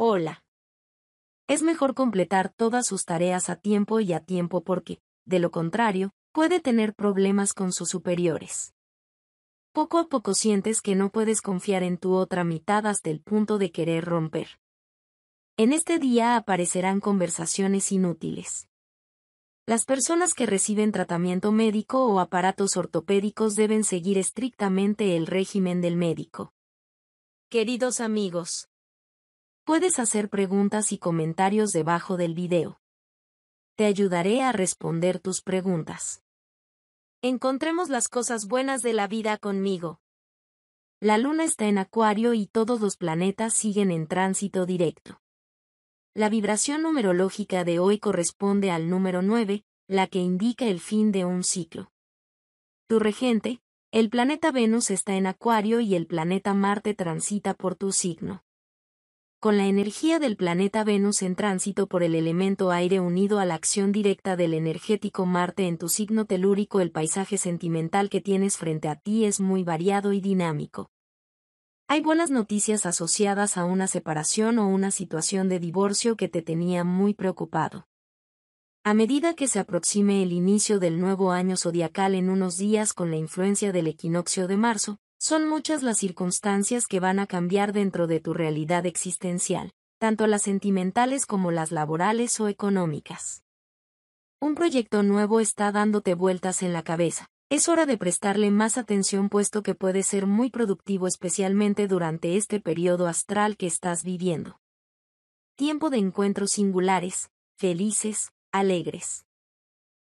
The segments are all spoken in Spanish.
Hola. Es mejor completar todas sus tareas a tiempo y a tiempo porque, de lo contrario, puede tener problemas con sus superiores. Poco a poco sientes que no puedes confiar en tu otra mitad hasta el punto de querer romper. En este día aparecerán conversaciones inútiles. Las personas que reciben tratamiento médico o aparatos ortopédicos deben seguir estrictamente el régimen del médico. Queridos amigos, Puedes hacer preguntas y comentarios debajo del video. Te ayudaré a responder tus preguntas. Encontremos las cosas buenas de la vida conmigo. La luna está en acuario y todos los planetas siguen en tránsito directo. La vibración numerológica de hoy corresponde al número 9, la que indica el fin de un ciclo. Tu regente, el planeta Venus está en acuario y el planeta Marte transita por tu signo con la energía del planeta Venus en tránsito por el elemento aire unido a la acción directa del energético Marte en tu signo telúrico, el paisaje sentimental que tienes frente a ti es muy variado y dinámico. Hay buenas noticias asociadas a una separación o una situación de divorcio que te tenía muy preocupado. A medida que se aproxime el inicio del nuevo año zodiacal en unos días con la influencia del equinoccio de marzo, son muchas las circunstancias que van a cambiar dentro de tu realidad existencial, tanto las sentimentales como las laborales o económicas. Un proyecto nuevo está dándote vueltas en la cabeza. Es hora de prestarle más atención puesto que puede ser muy productivo especialmente durante este periodo astral que estás viviendo. Tiempo de encuentros singulares, felices, alegres.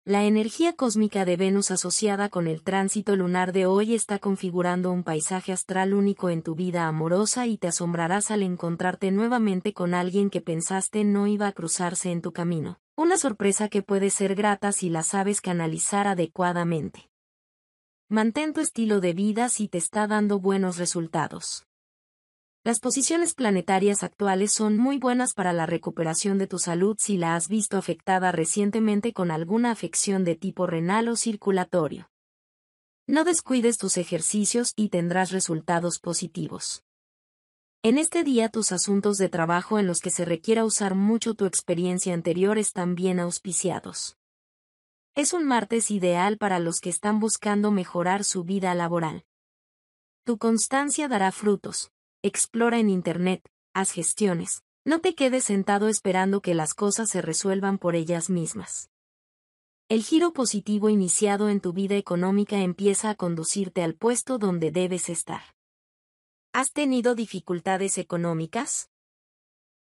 La energía cósmica de Venus asociada con el tránsito lunar de hoy está configurando un paisaje astral único en tu vida amorosa y te asombrarás al encontrarte nuevamente con alguien que pensaste no iba a cruzarse en tu camino. Una sorpresa que puede ser grata si la sabes canalizar adecuadamente. Mantén tu estilo de vida si te está dando buenos resultados. Las posiciones planetarias actuales son muy buenas para la recuperación de tu salud si la has visto afectada recientemente con alguna afección de tipo renal o circulatorio. No descuides tus ejercicios y tendrás resultados positivos. En este día tus asuntos de trabajo en los que se requiera usar mucho tu experiencia anterior están bien auspiciados. Es un martes ideal para los que están buscando mejorar su vida laboral. Tu constancia dará frutos, Explora en Internet, haz gestiones. No te quedes sentado esperando que las cosas se resuelvan por ellas mismas. El giro positivo iniciado en tu vida económica empieza a conducirte al puesto donde debes estar. ¿Has tenido dificultades económicas?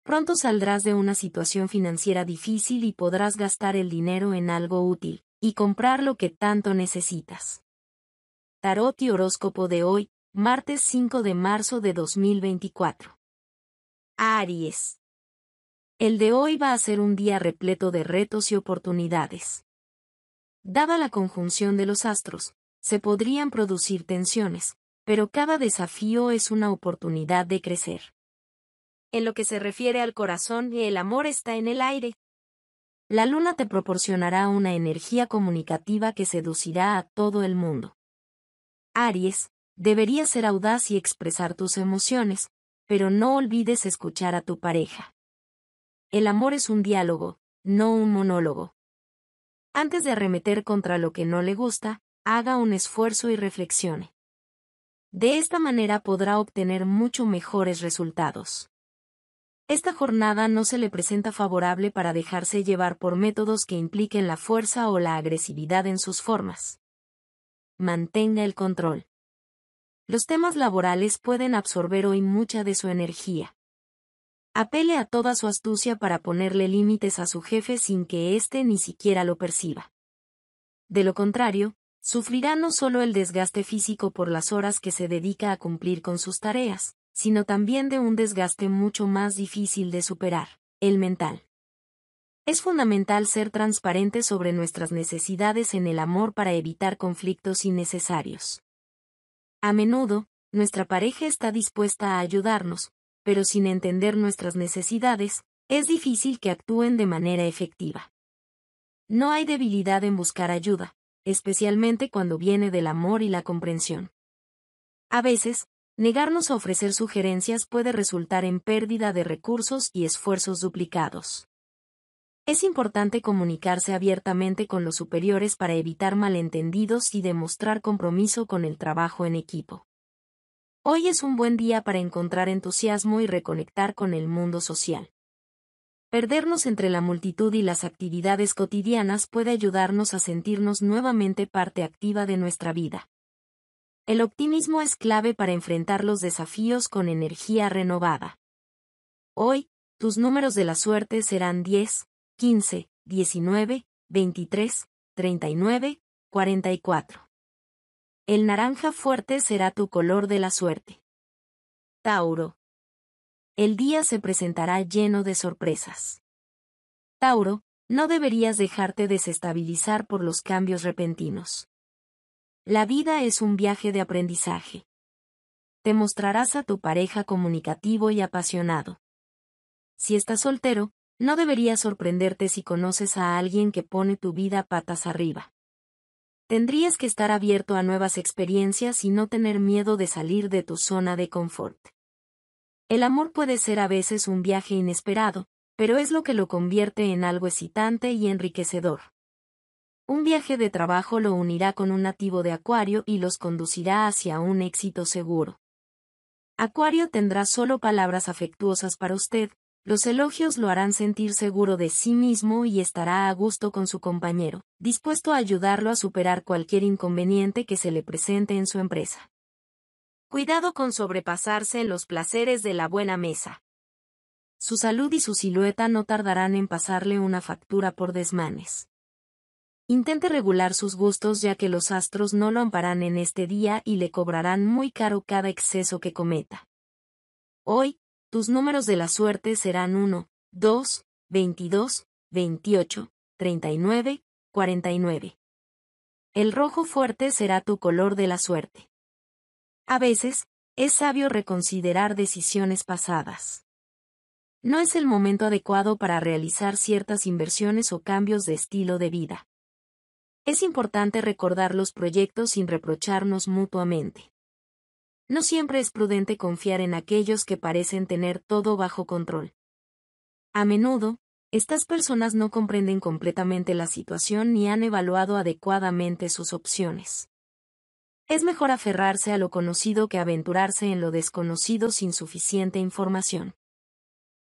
Pronto saldrás de una situación financiera difícil y podrás gastar el dinero en algo útil, y comprar lo que tanto necesitas. Tarot y horóscopo de hoy, Martes 5 de marzo de 2024. Aries. El de hoy va a ser un día repleto de retos y oportunidades. Dada la conjunción de los astros, se podrían producir tensiones, pero cada desafío es una oportunidad de crecer. En lo que se refiere al corazón, el amor está en el aire. La luna te proporcionará una energía comunicativa que seducirá a todo el mundo. Aries, Deberías ser audaz y expresar tus emociones, pero no olvides escuchar a tu pareja. El amor es un diálogo, no un monólogo. Antes de arremeter contra lo que no le gusta, haga un esfuerzo y reflexione. De esta manera podrá obtener mucho mejores resultados. Esta jornada no se le presenta favorable para dejarse llevar por métodos que impliquen la fuerza o la agresividad en sus formas. Mantenga el control. Los temas laborales pueden absorber hoy mucha de su energía. Apele a toda su astucia para ponerle límites a su jefe sin que éste ni siquiera lo perciba. De lo contrario, sufrirá no solo el desgaste físico por las horas que se dedica a cumplir con sus tareas, sino también de un desgaste mucho más difícil de superar, el mental. Es fundamental ser transparente sobre nuestras necesidades en el amor para evitar conflictos innecesarios. A menudo, nuestra pareja está dispuesta a ayudarnos, pero sin entender nuestras necesidades, es difícil que actúen de manera efectiva. No hay debilidad en buscar ayuda, especialmente cuando viene del amor y la comprensión. A veces, negarnos a ofrecer sugerencias puede resultar en pérdida de recursos y esfuerzos duplicados. Es importante comunicarse abiertamente con los superiores para evitar malentendidos y demostrar compromiso con el trabajo en equipo. Hoy es un buen día para encontrar entusiasmo y reconectar con el mundo social. Perdernos entre la multitud y las actividades cotidianas puede ayudarnos a sentirnos nuevamente parte activa de nuestra vida. El optimismo es clave para enfrentar los desafíos con energía renovada. Hoy, tus números de la suerte serán 10, 15, 19, 23, 39, 44. El naranja fuerte será tu color de la suerte. Tauro. El día se presentará lleno de sorpresas. Tauro, no deberías dejarte desestabilizar por los cambios repentinos. La vida es un viaje de aprendizaje. Te mostrarás a tu pareja comunicativo y apasionado. Si estás soltero, no debería sorprenderte si conoces a alguien que pone tu vida patas arriba. Tendrías que estar abierto a nuevas experiencias y no tener miedo de salir de tu zona de confort. El amor puede ser a veces un viaje inesperado, pero es lo que lo convierte en algo excitante y enriquecedor. Un viaje de trabajo lo unirá con un nativo de Acuario y los conducirá hacia un éxito seguro. Acuario tendrá solo palabras afectuosas para usted, los elogios lo harán sentir seguro de sí mismo y estará a gusto con su compañero, dispuesto a ayudarlo a superar cualquier inconveniente que se le presente en su empresa. Cuidado con sobrepasarse en los placeres de la buena mesa. Su salud y su silueta no tardarán en pasarle una factura por desmanes. Intente regular sus gustos ya que los astros no lo amparán en este día y le cobrarán muy caro cada exceso que cometa. Hoy, tus números de la suerte serán 1, 2, 22, 28, 39, 49. El rojo fuerte será tu color de la suerte. A veces, es sabio reconsiderar decisiones pasadas. No es el momento adecuado para realizar ciertas inversiones o cambios de estilo de vida. Es importante recordar los proyectos sin reprocharnos mutuamente. No siempre es prudente confiar en aquellos que parecen tener todo bajo control. A menudo, estas personas no comprenden completamente la situación ni han evaluado adecuadamente sus opciones. Es mejor aferrarse a lo conocido que aventurarse en lo desconocido sin suficiente información.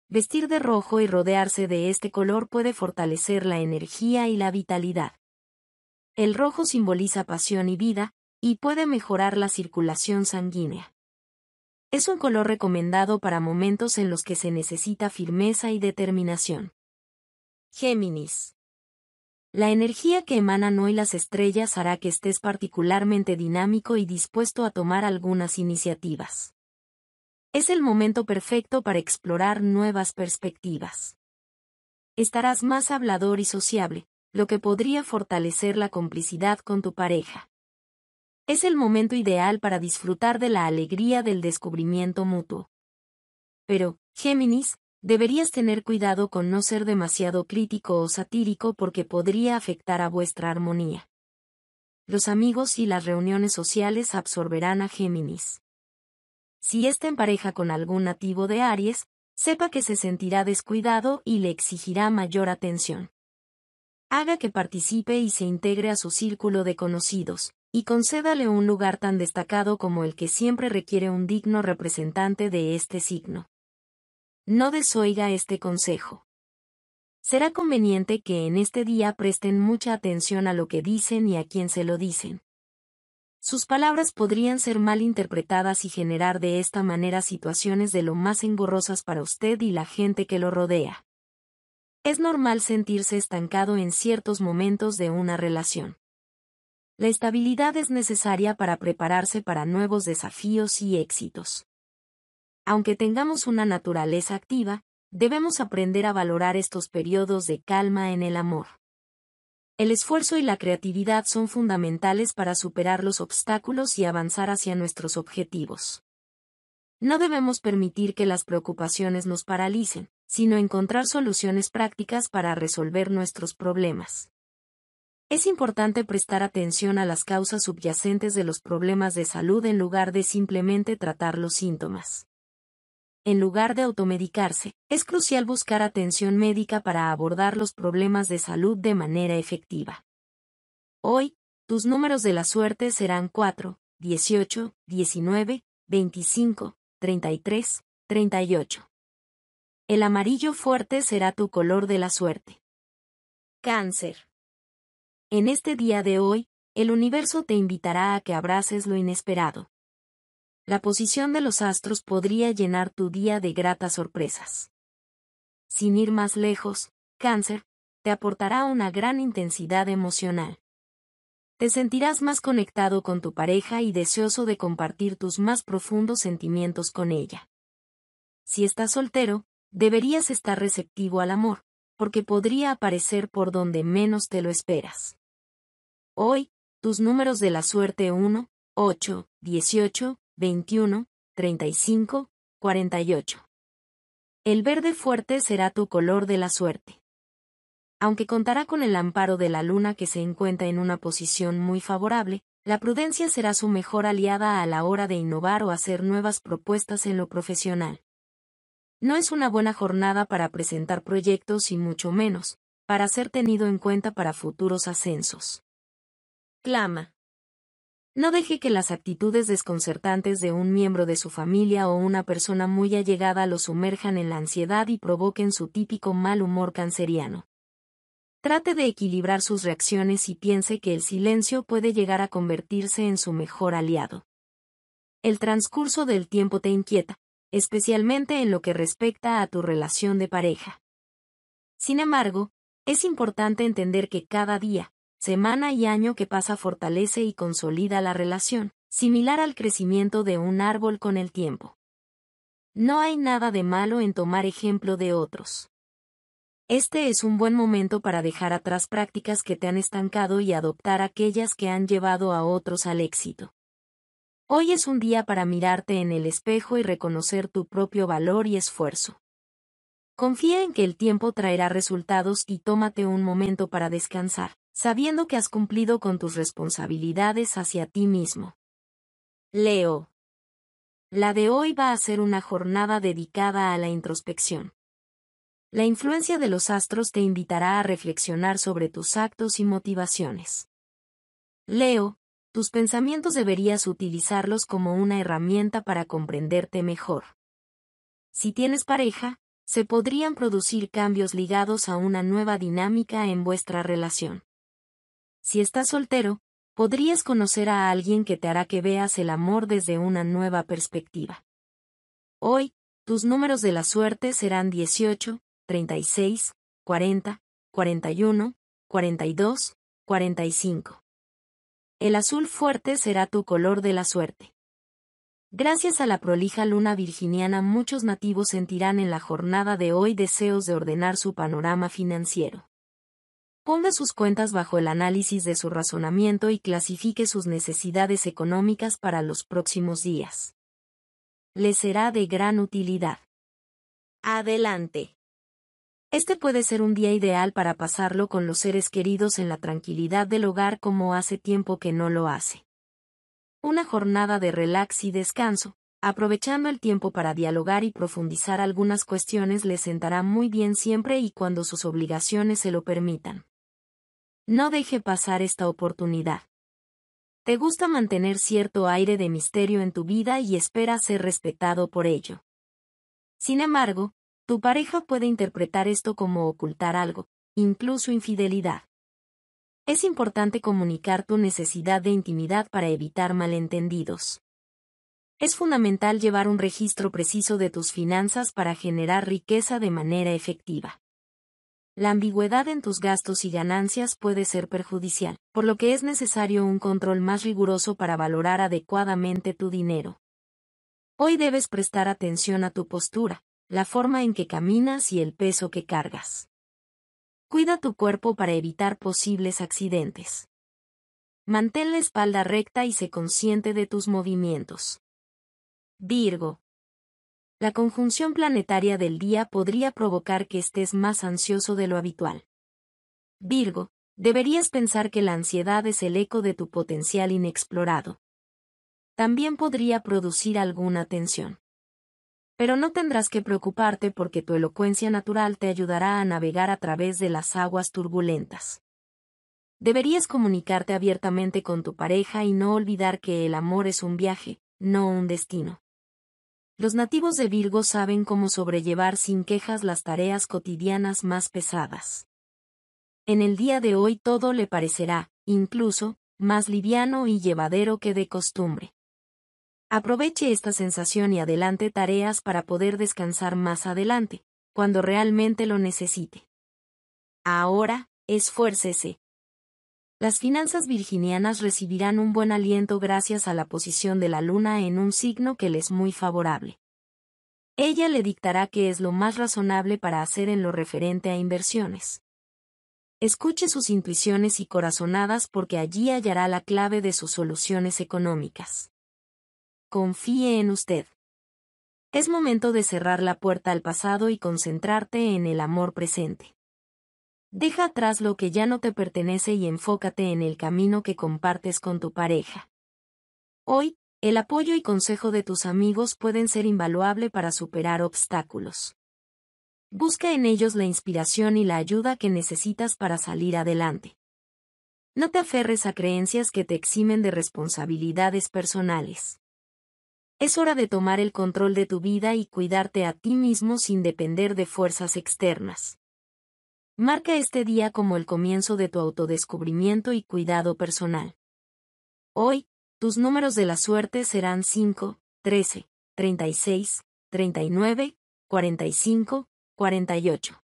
Vestir de rojo y rodearse de este color puede fortalecer la energía y la vitalidad. El rojo simboliza pasión y vida, y puede mejorar la circulación sanguínea. Es un color recomendado para momentos en los que se necesita firmeza y determinación. Géminis. La energía que emanan hoy las estrellas hará que estés particularmente dinámico y dispuesto a tomar algunas iniciativas. Es el momento perfecto para explorar nuevas perspectivas. Estarás más hablador y sociable, lo que podría fortalecer la complicidad con tu pareja. Es el momento ideal para disfrutar de la alegría del descubrimiento mutuo. Pero, Géminis, deberías tener cuidado con no ser demasiado crítico o satírico porque podría afectar a vuestra armonía. Los amigos y las reuniones sociales absorberán a Géminis. Si está en pareja con algún nativo de Aries, sepa que se sentirá descuidado y le exigirá mayor atención haga que participe y se integre a su círculo de conocidos, y concédale un lugar tan destacado como el que siempre requiere un digno representante de este signo. No desoiga este consejo. Será conveniente que en este día presten mucha atención a lo que dicen y a quien se lo dicen. Sus palabras podrían ser mal interpretadas y generar de esta manera situaciones de lo más engorrosas para usted y la gente que lo rodea. Es normal sentirse estancado en ciertos momentos de una relación. La estabilidad es necesaria para prepararse para nuevos desafíos y éxitos. Aunque tengamos una naturaleza activa, debemos aprender a valorar estos periodos de calma en el amor. El esfuerzo y la creatividad son fundamentales para superar los obstáculos y avanzar hacia nuestros objetivos. No debemos permitir que las preocupaciones nos paralicen, sino encontrar soluciones prácticas para resolver nuestros problemas. Es importante prestar atención a las causas subyacentes de los problemas de salud en lugar de simplemente tratar los síntomas. En lugar de automedicarse, es crucial buscar atención médica para abordar los problemas de salud de manera efectiva. Hoy, tus números de la suerte serán 4, 18, 19, 25, 33, 38. El amarillo fuerte será tu color de la suerte. Cáncer. En este día de hoy, el universo te invitará a que abraces lo inesperado. La posición de los astros podría llenar tu día de gratas sorpresas. Sin ir más lejos, cáncer, te aportará una gran intensidad emocional. Te sentirás más conectado con tu pareja y deseoso de compartir tus más profundos sentimientos con ella. Si estás soltero, Deberías estar receptivo al amor, porque podría aparecer por donde menos te lo esperas. Hoy, tus números de la suerte 1, 8, 18, 21, 35, 48. El verde fuerte será tu color de la suerte. Aunque contará con el amparo de la luna que se encuentra en una posición muy favorable, la prudencia será su mejor aliada a la hora de innovar o hacer nuevas propuestas en lo profesional. No es una buena jornada para presentar proyectos y mucho menos, para ser tenido en cuenta para futuros ascensos. Clama. No deje que las actitudes desconcertantes de un miembro de su familia o una persona muy allegada lo sumerjan en la ansiedad y provoquen su típico mal humor canceriano. Trate de equilibrar sus reacciones y piense que el silencio puede llegar a convertirse en su mejor aliado. El transcurso del tiempo te inquieta, especialmente en lo que respecta a tu relación de pareja. Sin embargo, es importante entender que cada día, semana y año que pasa fortalece y consolida la relación, similar al crecimiento de un árbol con el tiempo. No hay nada de malo en tomar ejemplo de otros. Este es un buen momento para dejar atrás prácticas que te han estancado y adoptar aquellas que han llevado a otros al éxito. Hoy es un día para mirarte en el espejo y reconocer tu propio valor y esfuerzo. Confía en que el tiempo traerá resultados y tómate un momento para descansar, sabiendo que has cumplido con tus responsabilidades hacia ti mismo. Leo. La de hoy va a ser una jornada dedicada a la introspección. La influencia de los astros te invitará a reflexionar sobre tus actos y motivaciones. Leo, tus pensamientos deberías utilizarlos como una herramienta para comprenderte mejor. Si tienes pareja, se podrían producir cambios ligados a una nueva dinámica en vuestra relación. Si estás soltero, podrías conocer a alguien que te hará que veas el amor desde una nueva perspectiva. Hoy, tus números de la suerte serán 18, 36, 40, 41, 42, 45. El azul fuerte será tu color de la suerte. Gracias a la prolija luna virginiana muchos nativos sentirán en la jornada de hoy deseos de ordenar su panorama financiero. Ponga sus cuentas bajo el análisis de su razonamiento y clasifique sus necesidades económicas para los próximos días. Le será de gran utilidad. Adelante. Este puede ser un día ideal para pasarlo con los seres queridos en la tranquilidad del hogar como hace tiempo que no lo hace. Una jornada de relax y descanso, aprovechando el tiempo para dialogar y profundizar algunas cuestiones le sentará muy bien siempre y cuando sus obligaciones se lo permitan. No deje pasar esta oportunidad. Te gusta mantener cierto aire de misterio en tu vida y espera ser respetado por ello. Sin embargo, tu pareja puede interpretar esto como ocultar algo, incluso infidelidad. Es importante comunicar tu necesidad de intimidad para evitar malentendidos. Es fundamental llevar un registro preciso de tus finanzas para generar riqueza de manera efectiva. La ambigüedad en tus gastos y ganancias puede ser perjudicial, por lo que es necesario un control más riguroso para valorar adecuadamente tu dinero. Hoy debes prestar atención a tu postura, la forma en que caminas y el peso que cargas. Cuida tu cuerpo para evitar posibles accidentes. Mantén la espalda recta y sé consciente de tus movimientos. Virgo. La conjunción planetaria del día podría provocar que estés más ansioso de lo habitual. Virgo, deberías pensar que la ansiedad es el eco de tu potencial inexplorado. También podría producir alguna tensión pero no tendrás que preocuparte porque tu elocuencia natural te ayudará a navegar a través de las aguas turbulentas. Deberías comunicarte abiertamente con tu pareja y no olvidar que el amor es un viaje, no un destino. Los nativos de Virgo saben cómo sobrellevar sin quejas las tareas cotidianas más pesadas. En el día de hoy todo le parecerá, incluso, más liviano y llevadero que de costumbre. Aproveche esta sensación y adelante tareas para poder descansar más adelante, cuando realmente lo necesite. Ahora, esfuércese. Las finanzas virginianas recibirán un buen aliento gracias a la posición de la luna en un signo que les es muy favorable. Ella le dictará qué es lo más razonable para hacer en lo referente a inversiones. Escuche sus intuiciones y corazonadas porque allí hallará la clave de sus soluciones económicas. Confíe en usted. Es momento de cerrar la puerta al pasado y concentrarte en el amor presente. Deja atrás lo que ya no te pertenece y enfócate en el camino que compartes con tu pareja. Hoy, el apoyo y consejo de tus amigos pueden ser invaluable para superar obstáculos. Busca en ellos la inspiración y la ayuda que necesitas para salir adelante. No te aferres a creencias que te eximen de responsabilidades personales. Es hora de tomar el control de tu vida y cuidarte a ti mismo sin depender de fuerzas externas. Marca este día como el comienzo de tu autodescubrimiento y cuidado personal. Hoy, tus números de la suerte serán 5, 13, 36, 39, 45, 48.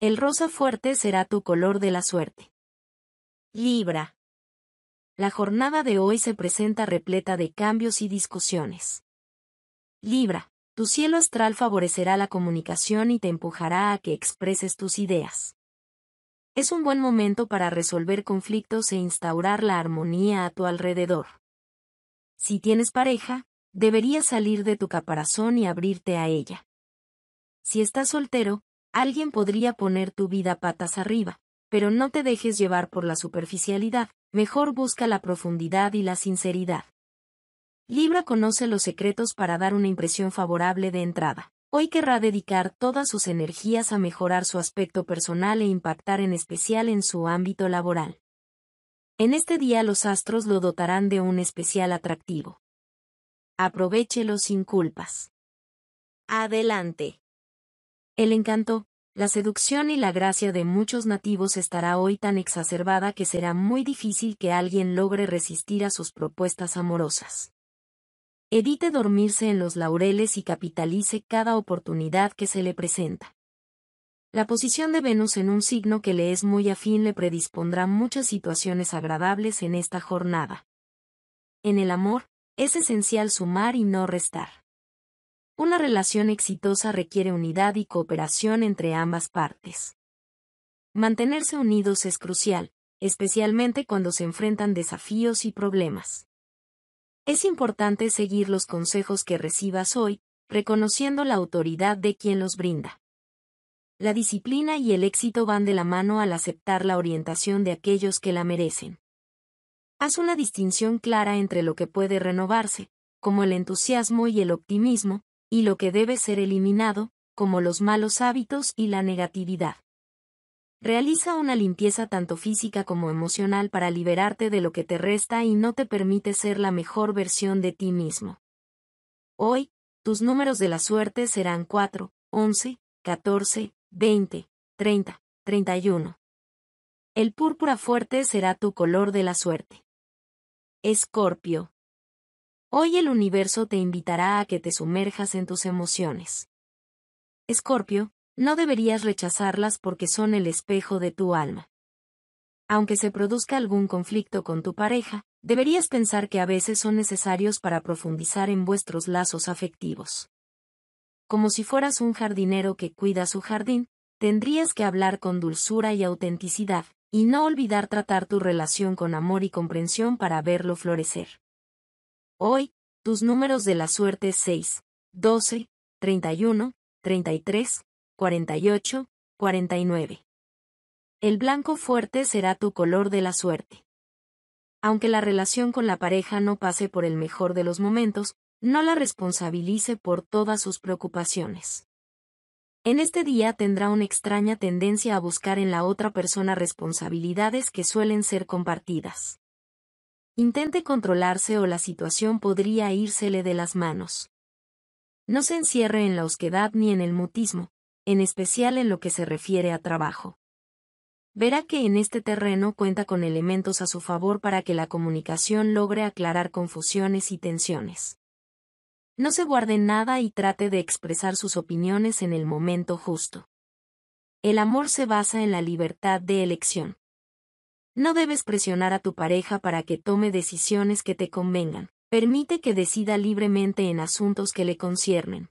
El rosa fuerte será tu color de la suerte. Libra. La jornada de hoy se presenta repleta de cambios y discusiones. Libra, tu cielo astral favorecerá la comunicación y te empujará a que expreses tus ideas. Es un buen momento para resolver conflictos e instaurar la armonía a tu alrededor. Si tienes pareja, deberías salir de tu caparazón y abrirte a ella. Si estás soltero, alguien podría poner tu vida patas arriba, pero no te dejes llevar por la superficialidad, mejor busca la profundidad y la sinceridad. Libra conoce los secretos para dar una impresión favorable de entrada. Hoy querrá dedicar todas sus energías a mejorar su aspecto personal e impactar en especial en su ámbito laboral. En este día los astros lo dotarán de un especial atractivo. Aprovechelo sin culpas. Adelante. El encanto, la seducción y la gracia de muchos nativos estará hoy tan exacerbada que será muy difícil que alguien logre resistir a sus propuestas amorosas. Edite dormirse en los laureles y capitalice cada oportunidad que se le presenta. La posición de Venus en un signo que le es muy afín le predispondrá muchas situaciones agradables en esta jornada. En el amor, es esencial sumar y no restar. Una relación exitosa requiere unidad y cooperación entre ambas partes. Mantenerse unidos es crucial, especialmente cuando se enfrentan desafíos y problemas. Es importante seguir los consejos que recibas hoy, reconociendo la autoridad de quien los brinda. La disciplina y el éxito van de la mano al aceptar la orientación de aquellos que la merecen. Haz una distinción clara entre lo que puede renovarse, como el entusiasmo y el optimismo, y lo que debe ser eliminado, como los malos hábitos y la negatividad. Realiza una limpieza tanto física como emocional para liberarte de lo que te resta y no te permite ser la mejor versión de ti mismo. Hoy, tus números de la suerte serán 4, 11, 14, 20, 30, 31. El púrpura fuerte será tu color de la suerte. Escorpio. Hoy el universo te invitará a que te sumerjas en tus emociones. Escorpio, no deberías rechazarlas porque son el espejo de tu alma. Aunque se produzca algún conflicto con tu pareja, deberías pensar que a veces son necesarios para profundizar en vuestros lazos afectivos. Como si fueras un jardinero que cuida su jardín, tendrías que hablar con dulzura y autenticidad, y no olvidar tratar tu relación con amor y comprensión para verlo florecer. Hoy, tus números de la suerte 6, 12, 31, 33, 48, 49. El blanco fuerte será tu color de la suerte. Aunque la relación con la pareja no pase por el mejor de los momentos, no la responsabilice por todas sus preocupaciones. En este día tendrá una extraña tendencia a buscar en la otra persona responsabilidades que suelen ser compartidas. Intente controlarse o la situación podría írsele de las manos. No se encierre en la osquedad ni en el mutismo, en especial en lo que se refiere a trabajo. Verá que en este terreno cuenta con elementos a su favor para que la comunicación logre aclarar confusiones y tensiones. No se guarde nada y trate de expresar sus opiniones en el momento justo. El amor se basa en la libertad de elección. No debes presionar a tu pareja para que tome decisiones que te convengan. Permite que decida libremente en asuntos que le conciernen.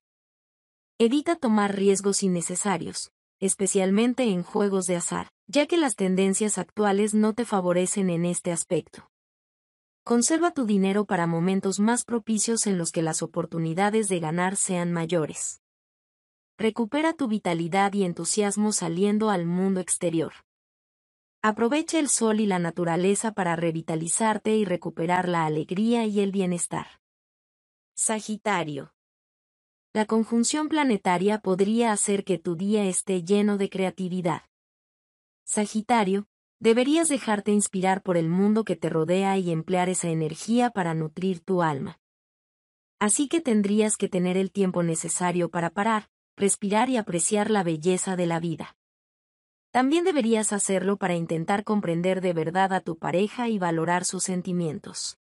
Evita tomar riesgos innecesarios, especialmente en juegos de azar, ya que las tendencias actuales no te favorecen en este aspecto. Conserva tu dinero para momentos más propicios en los que las oportunidades de ganar sean mayores. Recupera tu vitalidad y entusiasmo saliendo al mundo exterior. Aprovecha el sol y la naturaleza para revitalizarte y recuperar la alegría y el bienestar. Sagitario. La conjunción planetaria podría hacer que tu día esté lleno de creatividad. Sagitario, deberías dejarte inspirar por el mundo que te rodea y emplear esa energía para nutrir tu alma. Así que tendrías que tener el tiempo necesario para parar, respirar y apreciar la belleza de la vida. También deberías hacerlo para intentar comprender de verdad a tu pareja y valorar sus sentimientos.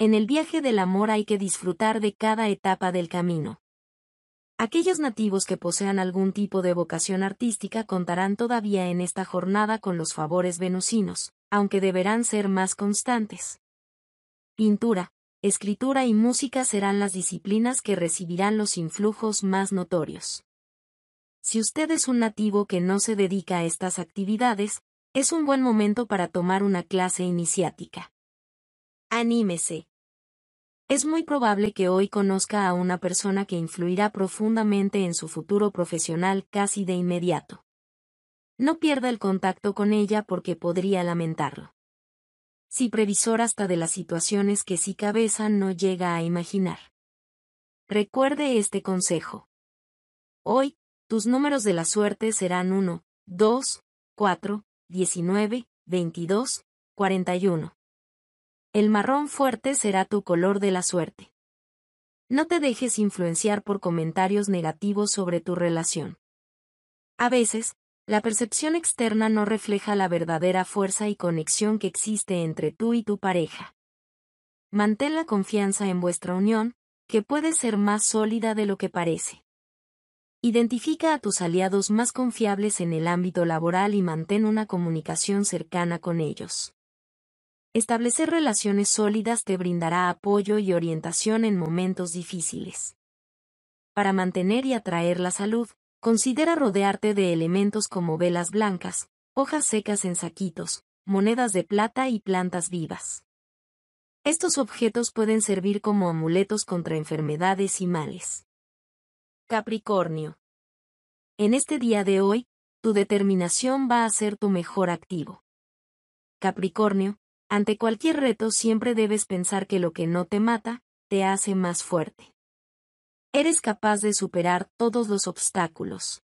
En el viaje del amor hay que disfrutar de cada etapa del camino. Aquellos nativos que posean algún tipo de vocación artística contarán todavía en esta jornada con los favores venusinos, aunque deberán ser más constantes. Pintura, escritura y música serán las disciplinas que recibirán los influjos más notorios. Si usted es un nativo que no se dedica a estas actividades, es un buen momento para tomar una clase iniciática. Anímese. Es muy probable que hoy conozca a una persona que influirá profundamente en su futuro profesional casi de inmediato. No pierda el contacto con ella porque podría lamentarlo. Si previsor hasta de las situaciones que si cabeza no llega a imaginar. Recuerde este consejo. Hoy, tus números de la suerte serán 1, 2, 4, 19, 22, 41. El marrón fuerte será tu color de la suerte. No te dejes influenciar por comentarios negativos sobre tu relación. A veces, la percepción externa no refleja la verdadera fuerza y conexión que existe entre tú y tu pareja. Mantén la confianza en vuestra unión, que puede ser más sólida de lo que parece. Identifica a tus aliados más confiables en el ámbito laboral y mantén una comunicación cercana con ellos. Establecer relaciones sólidas te brindará apoyo y orientación en momentos difíciles. Para mantener y atraer la salud, considera rodearte de elementos como velas blancas, hojas secas en saquitos, monedas de plata y plantas vivas. Estos objetos pueden servir como amuletos contra enfermedades y males. Capricornio. En este día de hoy, tu determinación va a ser tu mejor activo. Capricornio, ante cualquier reto siempre debes pensar que lo que no te mata, te hace más fuerte. Eres capaz de superar todos los obstáculos.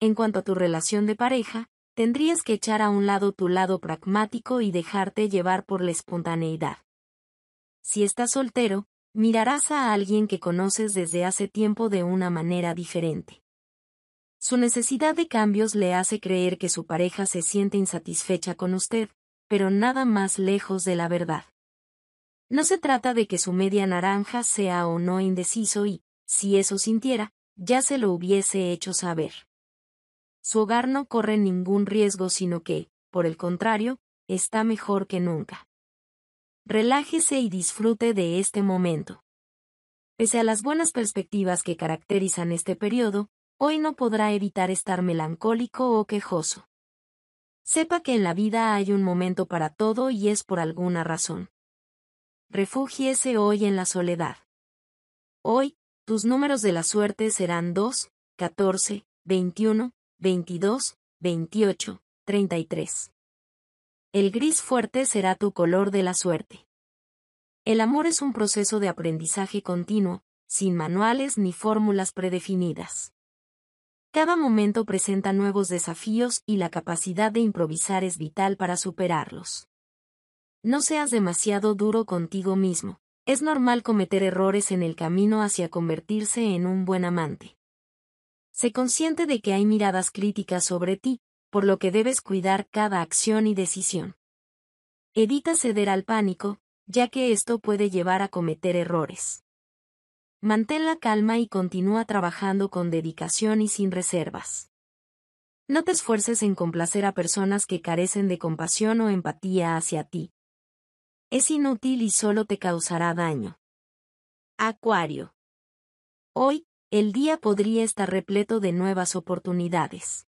En cuanto a tu relación de pareja, tendrías que echar a un lado tu lado pragmático y dejarte llevar por la espontaneidad. Si estás soltero, mirarás a alguien que conoces desde hace tiempo de una manera diferente. Su necesidad de cambios le hace creer que su pareja se siente insatisfecha con usted, pero nada más lejos de la verdad. No se trata de que su media naranja sea o no indeciso y, si eso sintiera, ya se lo hubiese hecho saber. Su hogar no corre ningún riesgo sino que, por el contrario, está mejor que nunca relájese y disfrute de este momento. Pese a las buenas perspectivas que caracterizan este periodo, hoy no podrá evitar estar melancólico o quejoso. Sepa que en la vida hay un momento para todo y es por alguna razón. Refúgiese hoy en la soledad. Hoy, tus números de la suerte serán 2, 14, 21, 22, 28, 33. El gris fuerte será tu color de la suerte. El amor es un proceso de aprendizaje continuo, sin manuales ni fórmulas predefinidas. Cada momento presenta nuevos desafíos y la capacidad de improvisar es vital para superarlos. No seas demasiado duro contigo mismo. Es normal cometer errores en el camino hacia convertirse en un buen amante. Sé consciente de que hay miradas críticas sobre ti, por lo que debes cuidar cada acción y decisión. Evita ceder al pánico, ya que esto puede llevar a cometer errores. Mantén la calma y continúa trabajando con dedicación y sin reservas. No te esfuerces en complacer a personas que carecen de compasión o empatía hacia ti. Es inútil y solo te causará daño. Acuario. Hoy, el día podría estar repleto de nuevas oportunidades.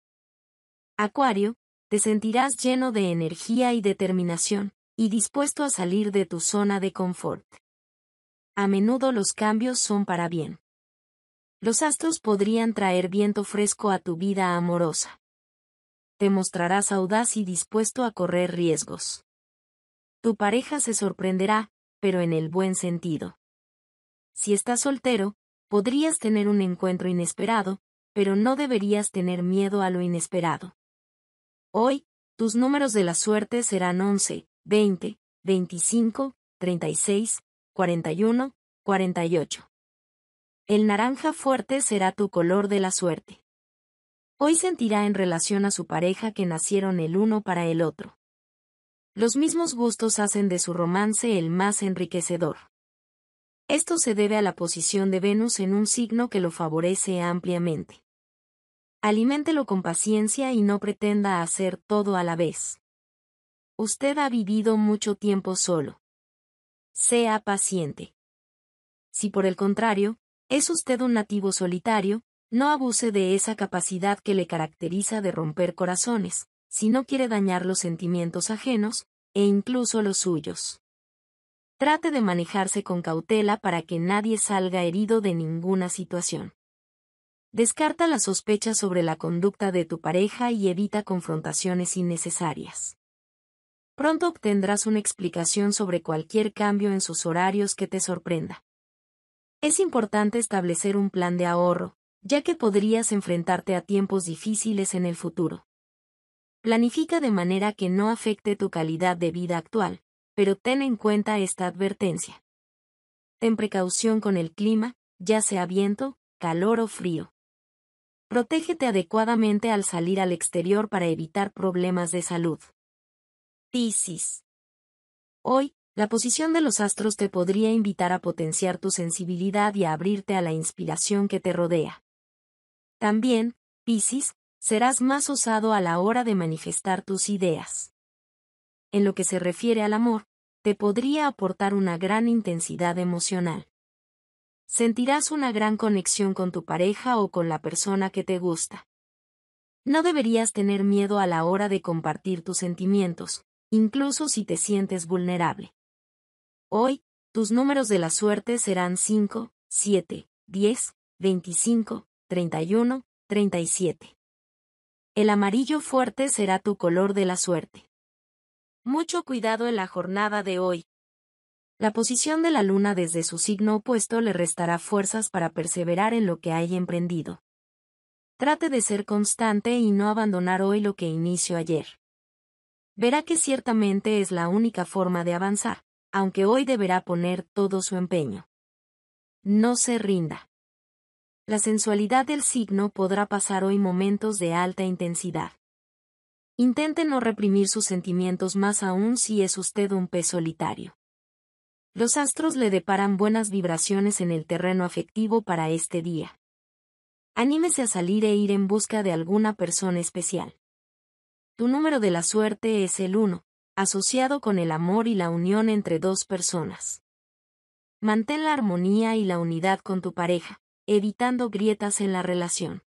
Acuario, te sentirás lleno de energía y determinación, y dispuesto a salir de tu zona de confort. A menudo los cambios son para bien. Los astros podrían traer viento fresco a tu vida amorosa. Te mostrarás audaz y dispuesto a correr riesgos. Tu pareja se sorprenderá, pero en el buen sentido. Si estás soltero, podrías tener un encuentro inesperado, pero no deberías tener miedo a lo inesperado. Hoy, tus números de la suerte serán 11, 20, 25, 36, 41, 48. El naranja fuerte será tu color de la suerte. Hoy sentirá en relación a su pareja que nacieron el uno para el otro. Los mismos gustos hacen de su romance el más enriquecedor. Esto se debe a la posición de Venus en un signo que lo favorece ampliamente. Aliméntelo con paciencia y no pretenda hacer todo a la vez. Usted ha vivido mucho tiempo solo. Sea paciente. Si por el contrario, es usted un nativo solitario, no abuse de esa capacidad que le caracteriza de romper corazones, si no quiere dañar los sentimientos ajenos, e incluso los suyos. Trate de manejarse con cautela para que nadie salga herido de ninguna situación. Descarta las sospechas sobre la conducta de tu pareja y evita confrontaciones innecesarias. Pronto obtendrás una explicación sobre cualquier cambio en sus horarios que te sorprenda. Es importante establecer un plan de ahorro, ya que podrías enfrentarte a tiempos difíciles en el futuro. Planifica de manera que no afecte tu calidad de vida actual, pero ten en cuenta esta advertencia. Ten precaución con el clima, ya sea viento, calor o frío. Protégete adecuadamente al salir al exterior para evitar problemas de salud. Piscis. Hoy, la posición de los astros te podría invitar a potenciar tu sensibilidad y a abrirte a la inspiración que te rodea. También, Piscis, serás más osado a la hora de manifestar tus ideas. En lo que se refiere al amor, te podría aportar una gran intensidad emocional sentirás una gran conexión con tu pareja o con la persona que te gusta. No deberías tener miedo a la hora de compartir tus sentimientos, incluso si te sientes vulnerable. Hoy, tus números de la suerte serán 5, 7, 10, 25, 31, 37. El amarillo fuerte será tu color de la suerte. Mucho cuidado en la jornada de hoy, la posición de la luna desde su signo opuesto le restará fuerzas para perseverar en lo que haya emprendido. Trate de ser constante y no abandonar hoy lo que inició ayer. Verá que ciertamente es la única forma de avanzar, aunque hoy deberá poner todo su empeño. No se rinda. La sensualidad del signo podrá pasar hoy momentos de alta intensidad. Intente no reprimir sus sentimientos más aún si es usted un pez solitario. Los astros le deparan buenas vibraciones en el terreno afectivo para este día. Anímese a salir e ir en busca de alguna persona especial. Tu número de la suerte es el 1, asociado con el amor y la unión entre dos personas. Mantén la armonía y la unidad con tu pareja, evitando grietas en la relación.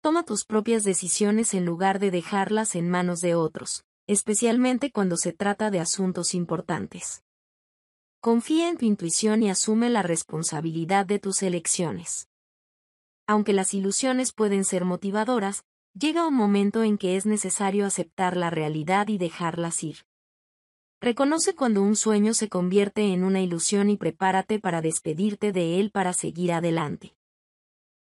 Toma tus propias decisiones en lugar de dejarlas en manos de otros, especialmente cuando se trata de asuntos importantes. Confía en tu intuición y asume la responsabilidad de tus elecciones. Aunque las ilusiones pueden ser motivadoras, llega un momento en que es necesario aceptar la realidad y dejarlas ir. Reconoce cuando un sueño se convierte en una ilusión y prepárate para despedirte de él para seguir adelante.